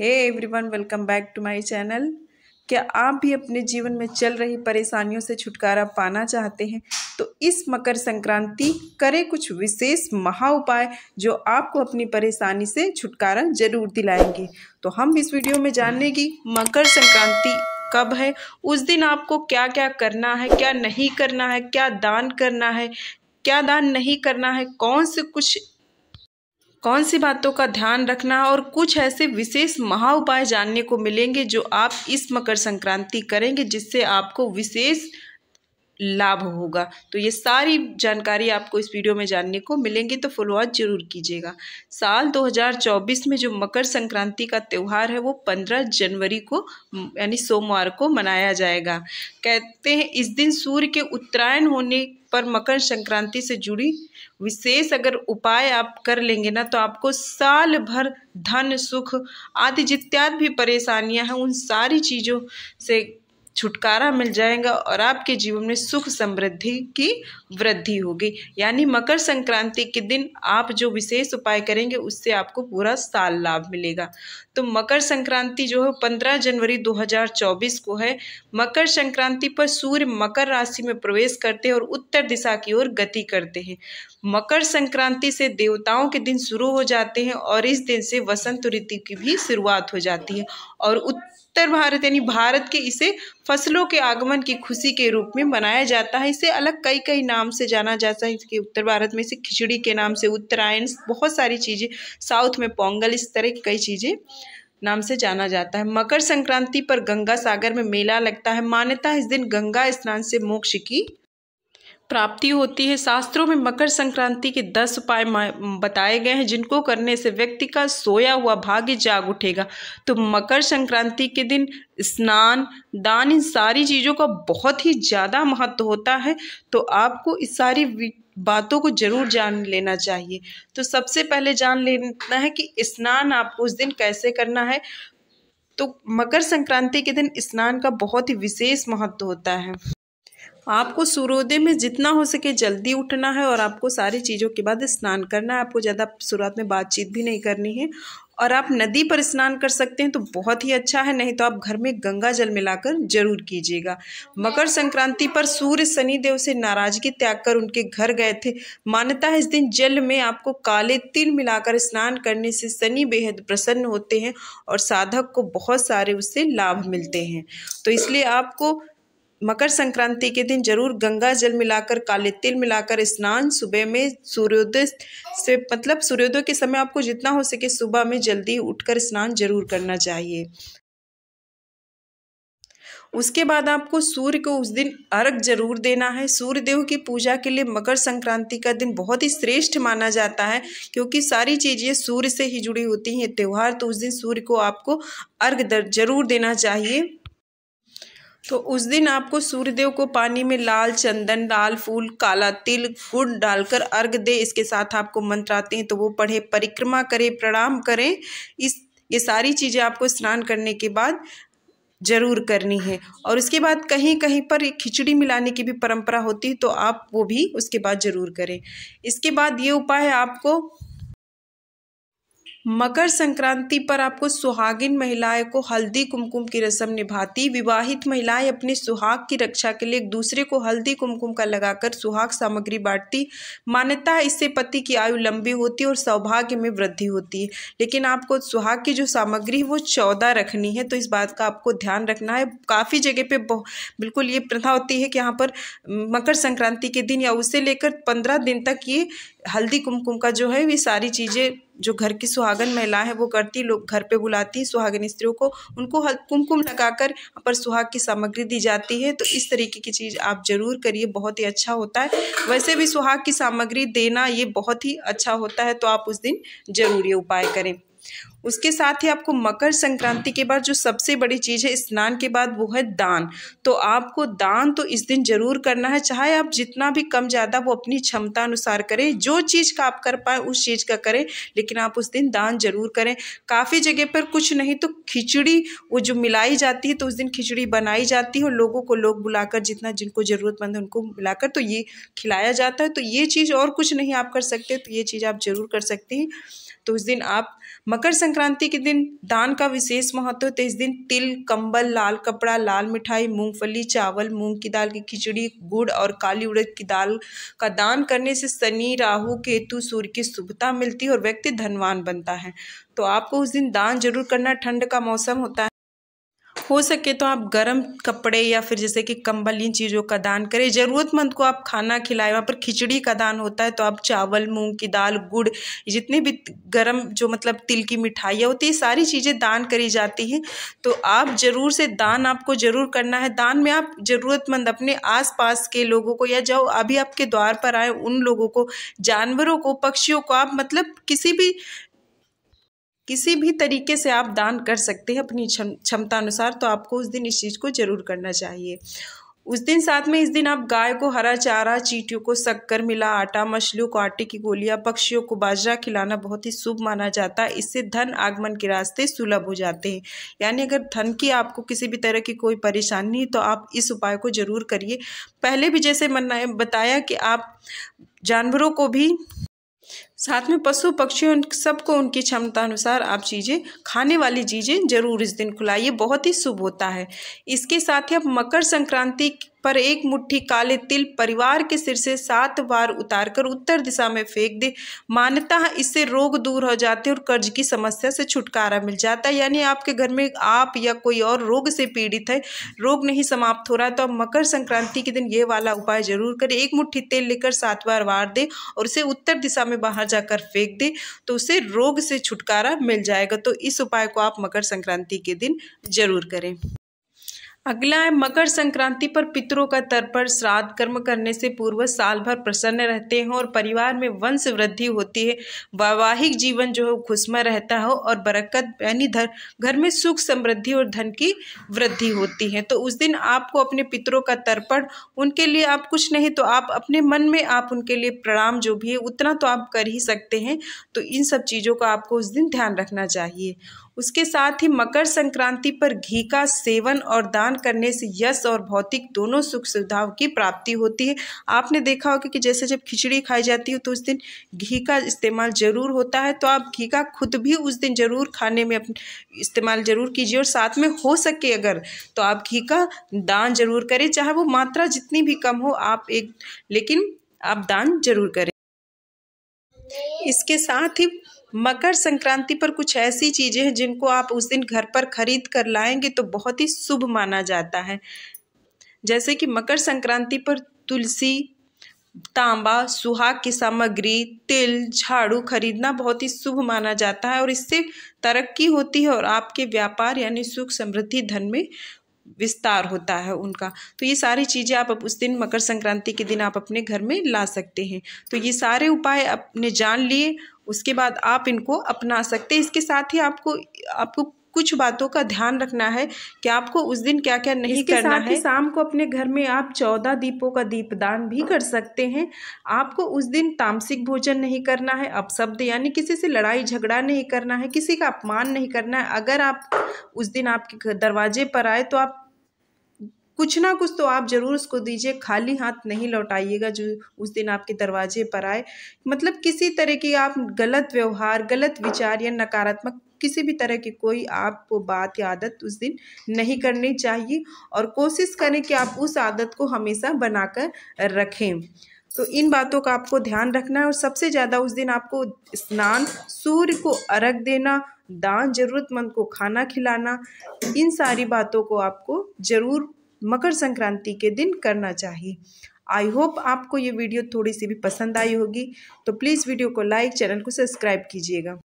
hey everyone welcome back to my channel क्या आप भी अपने जीवन में चल रही परेशानियों से छुटकारा पाना चाहते हैं तो इस मकर संक्रांति करें कुछ विशेष महा उपाय जो आपको अपनी परेशानी से छुटकारा जरूर दिलाएंगे तो हम इस वीडियो में जानने की मकर संक्रांति कब है उस दिन आपको क्या क्या करना है क्या नहीं करना है क्या दान करना है क्या दान नहीं करना है कौन से कुछ कौन सी बातों का ध्यान रखना और कुछ ऐसे विशेष महा उपाय जानने को मिलेंगे जो आप इस मकर संक्रांति करेंगे जिससे आपको विशेष लाभ होगा तो ये सारी जानकारी आपको इस वीडियो में जानने को मिलेंगी तो फुल जरूर कीजिएगा साल 2024 में जो मकर संक्रांति का त्यौहार है वो 15 जनवरी को यानी सोमवार को मनाया जाएगा कहते हैं इस दिन सूर्य के उत्तरायण होने पर मकर संक्रांति से जुड़ी विशेष अगर उपाय आप कर लेंगे ना तो आपको साल भर धन सुख आदि जित्याद भी परेशानियां हैं उन सारी चीज़ों से छुटकारा मिल जाएगा और आपके जीवन में सुख समृद्धि की वृद्धि होगी यानी मकर संक्रांति के दिन आप जो विशेष उपाय करेंगे उससे आपको पूरा साल लाभ मिलेगा तो मकर संक्रांति जो है पंद्रह जनवरी 2024 को है मकर संक्रांति पर सूर्य मकर राशि में प्रवेश करते हैं और उत्तर दिशा की ओर गति करते हैं मकर संक्रांति से देवताओं के दिन शुरू हो जाते हैं और इस दिन से वसंत ऋतु की भी शुरुआत हो जाती है और उत्तर भारत यानी भारत के इसे फसलों के आगमन की खुशी के रूप में मनाया जाता है इसे अलग कई कई नाम से जाना जाता है इसके उत्तर भारत में इसे खिचड़ी के नाम से उत्तरायण बहुत सारी चीज़ें साउथ में पोंगल इस तरह की कई चीज़ें नाम से जाना जाता है मकर संक्रांति पर गंगा सागर में मेला लगता है मान्यता इस दिन गंगा स्नान से मोक्ष की प्राप्ति होती है शास्त्रों में मकर संक्रांति के दस उपाय बताए गए हैं जिनको करने से व्यक्ति का सोया हुआ भाग्य जाग उठेगा तो मकर संक्रांति के दिन स्नान दान इन सारी चीज़ों का बहुत ही ज़्यादा महत्व होता है तो आपको इस सारी बातों को जरूर जान लेना चाहिए तो सबसे पहले जान लेना है कि स्नान आपको उस दिन कैसे करना है तो मकर संक्रांति के दिन स्नान का बहुत ही विशेष महत्व होता है आपको सूर्योदय में जितना हो सके जल्दी उठना है और आपको सारी चीज़ों के बाद स्नान करना है आपको ज़्यादा शुरुआत में बातचीत भी नहीं करनी है और आप नदी पर स्नान कर सकते हैं तो बहुत ही अच्छा है नहीं तो आप घर में गंगा जल मिलाकर जरूर कीजिएगा मकर संक्रांति पर सूर्य शनि देव से नाराजगी त्याग कर उनके घर गए थे मान्यता है इस दिन जल में आपको काले तिल मिलाकर स्नान करने से शनि बेहद प्रसन्न होते हैं और साधक को बहुत सारे उससे लाभ मिलते हैं तो इसलिए आपको मकर संक्रांति के दिन जरूर गंगा जल मिलाकर काले तिल मिलाकर स्नान सुबह में सूर्योदय से मतलब सूर्योदय के समय आपको जितना हो सके सुबह में जल्दी उठकर स्नान जरूर करना चाहिए उसके बाद आपको सूर्य को उस दिन अर्घ जरूर देना है सूर्य देव की पूजा के लिए मकर संक्रांति का दिन बहुत ही श्रेष्ठ माना जाता है क्योंकि सारी चीज़ें सूर्य से ही जुड़ी होती हैं त्यौहार तो उस दिन सूर्य को आपको अर्घ जरूर देना चाहिए तो उस दिन आपको सूर्यदेव को पानी में लाल चंदन लाल फूल काला तिल गुड़ डालकर अर्घ दे इसके साथ आपको मंत्र आते हैं तो वो पढ़े परिक्रमा करें प्रणाम करें इस ये सारी चीज़ें आपको स्नान करने के बाद जरूर करनी है और उसके बाद कहीं कहीं पर खिचड़ी मिलाने की भी परंपरा होती है तो आप वो भी उसके बाद ज़रूर करें इसके बाद ये उपाय आपको मकर संक्रांति पर आपको सुहागिन महिलाएं को हल्दी कुमकुम की रस्म निभाती विवाहित महिलाएं अपने सुहाग की रक्षा के लिए एक दूसरे को हल्दी कुमकुम का लगाकर सुहाग सामग्री बांटती मान्यता है इससे पति की आयु लंबी होती और सौभाग्य में वृद्धि होती है लेकिन आपको सुहाग की जो सामग्री है वो चौदह रखनी है तो इस बात का आपको ध्यान रखना है काफ़ी जगह पर बिल्कुल ये प्रथा होती है कि यहाँ पर मकर संक्रांति के दिन या उससे लेकर पंद्रह दिन तक ये हल्दी कुमकुम का जो है ये सारी चीज़ें जो घर की सुहागन महिला है वो करती लोग घर पे बुलाती सुहागन स्त्रियों को उनको हल कुमकुम लगाकर पर सुहाग की सामग्री दी जाती है तो इस तरीके की चीज़ आप ज़रूर करिए बहुत ही अच्छा होता है वैसे भी सुहाग की सामग्री देना ये बहुत ही अच्छा होता है तो आप उस दिन ज़रूर ये उपाय करें उसके साथ ही आपको मकर संक्रांति के बाद जो सबसे बड़ी चीज़ है स्नान के बाद वो है दान तो आपको दान तो इस दिन जरूर करना है चाहे आप जितना भी कम ज़्यादा वो अपनी क्षमता अनुसार करें जो चीज़ का आप कर पाए उस चीज़ का करें लेकिन आप उस दिन दान जरूर करें काफ़ी जगह पर कुछ नहीं तो खिचड़ी वो जो मिलाई जाती है तो उस दिन खिचड़ी बनाई जाती है और लोगों को लोग बुलाकर जितना जिनको ज़रूरतमंद है उनको बुलाकर तो ये खिलाया जाता है तो ये चीज़ और कुछ नहीं आप कर सकते तो ये चीज़ आप ज़रूर कर सकते हैं तो उस दिन आप मकर संक्रांति के दिन दान का विशेष महत्व तो इस दिन तिल कंबल लाल कपड़ा लाल मिठाई मूंगफली चावल मूंग की दाल की खिचड़ी गुड़ और काली उड़द की दाल का दान करने से शनि राहु केतु सूर्य की शुभता मिलती है और व्यक्ति धनवान बनता है तो आपको उस दिन दान जरूर करना ठंड का मौसम होता है हो सके तो आप गर्म कपड़े या फिर जैसे कि कंबल इन चीज़ों का दान करें ज़रूरतमंद को आप खाना खिलाएं वहाँ पर खिचड़ी का दान होता है तो आप चावल मूंग की दाल गुड़ जितनी भी गर्म जो मतलब तिल की मिठाइयाँ होती है सारी चीज़ें दान करी जाती हैं तो आप ज़रूर से दान आपको ज़रूर करना है दान में आप ज़रूरतमंद अपने आस के लोगों को या जो अभी आपके द्वार पर आए उन लोगों को जानवरों को पक्षियों को आप मतलब किसी भी किसी भी तरीके से आप दान कर सकते हैं अपनी क्षमता अनुसार तो आपको उस दिन इस चीज़ को ज़रूर करना चाहिए उस दिन साथ में इस दिन आप गाय को हरा चारा चीटियों को शक्कर मिला आटा मछलियों को आटे की गोलियां पक्षियों को बाजरा खिलाना बहुत ही शुभ माना जाता है इससे धन आगमन के रास्ते सुलभ हो जाते हैं यानी अगर धन की आपको किसी भी तरह की कोई परेशानी तो आप इस उपाय को जरूर करिए पहले भी जैसे मना बताया कि आप जानवरों को भी साथ में पशु पक्षियों सबको उनकी क्षमता अनुसार आप चीज़ें खाने वाली चीज़ें जरूर इस दिन खुलाइए बहुत ही शुभ होता है इसके साथ ही आप मकर संक्रांति पर एक मुट्ठी काले तिल परिवार के सिर से सात बार उतारकर उत्तर दिशा में फेंक दे मान्यता इससे रोग दूर हो जाते और कर्ज की समस्या से छुटकारा मिल जाता है यानी आपके घर में आप या कोई और रोग से पीड़ित है रोग नहीं समाप्त हो रहा है तो आप मकर संक्रांति के दिन ये वाला उपाय जरूर करें एक मुट्ठी तेल लेकर सात बार वार दे और उसे उत्तर दिशा में बाहर जाकर फेंक दे तो उसे रोग से छुटकारा मिल जाएगा तो इस उपाय को आप मकर संक्रांति के दिन जरूर करें अगला है मकर संक्रांति पर पितरों का तर्पण श्राद्ध कर्म करने से पूर्व साल भर प्रसन्न रहते हैं और परिवार में वंश वृद्धि होती है वैवाहिक जीवन जो है खुशमय रहता हो और बरकत यानी धर घर में सुख समृद्धि और धन की वृद्धि होती है तो उस दिन आपको अपने पितरों का तर्पण उनके लिए आप कुछ नहीं तो आप अपने मन में आप उनके लिए प्रणाम जो भी है उतना तो आप कर ही सकते हैं तो इन सब चीज़ों का आपको उस दिन ध्यान रखना चाहिए उसके साथ ही मकर संक्रांति पर घी का सेवन और दान करने से यश और भौतिक दोनों सुख सुविधाओं की प्राप्ति होती है आपने देखा होगा कि जैसे जब खिचड़ी खाई जाती है तो उस दिन घी का इस्तेमाल ज़रूर होता है तो आप घी का खुद भी उस दिन ज़रूर खाने में अपने इस्तेमाल ज़रूर कीजिए और साथ में हो सके अगर तो आप घी का दान ज़रूर करें चाहे वो मात्रा जितनी भी कम हो आप एक लेकिन आप दान ज़रूर करें इसके साथ ही मकर संक्रांति पर कुछ ऐसी चीज़ें हैं जिनको आप उस दिन घर पर खरीद कर लाएंगे तो बहुत ही शुभ माना जाता है जैसे कि मकर संक्रांति पर तुलसी तांबा सुहाग की सामग्री तिल झाड़ू खरीदना बहुत ही शुभ माना जाता है और इससे तरक्की होती है और आपके व्यापार यानी सुख समृद्धि धन में विस्तार होता है उनका तो ये सारी चीज़ें आप उस दिन मकर संक्रांति के दिन आप अपने घर में ला सकते हैं तो ये सारे उपाय अपने जान लिए उसके बाद आप इनको अपना सकते हैं इसके साथ ही आपको आपको कुछ बातों का ध्यान रखना है कि आपको उस दिन क्या क्या नहीं इसके करना साथ है शाम को अपने घर में आप चौदह दीपों का दीपदान भी कर सकते हैं आपको उस दिन तामसिक भोजन नहीं करना है अपशब्द यानी किसी से लड़ाई झगड़ा नहीं करना है किसी का अपमान नहीं करना है अगर आप उस दिन आपके दरवाजे पर आए तो आप कुछ ना कुछ तो आप ज़रूर उसको दीजिए खाली हाथ नहीं लौटाइएगा जो उस दिन आपके दरवाजे पर आए मतलब किसी तरह की आप गलत व्यवहार गलत विचार या नकारात्मक किसी भी तरह की कोई आपको बात या आदत उस दिन नहीं करनी चाहिए और कोशिश करें कि आप उस आदत को हमेशा बनाकर रखें तो इन बातों का आपको ध्यान रखना है और सबसे ज़्यादा उस दिन आपको स्नान सूर्य को अर्घ देना दान ज़रूरतमंद को खाना खिलाना इन सारी बातों को आपको ज़रूर मकर संक्रांति के दिन करना चाहिए आई होप आपको ये वीडियो थोड़ी सी भी पसंद आई होगी तो प्लीज़ वीडियो को लाइक चैनल को सब्सक्राइब कीजिएगा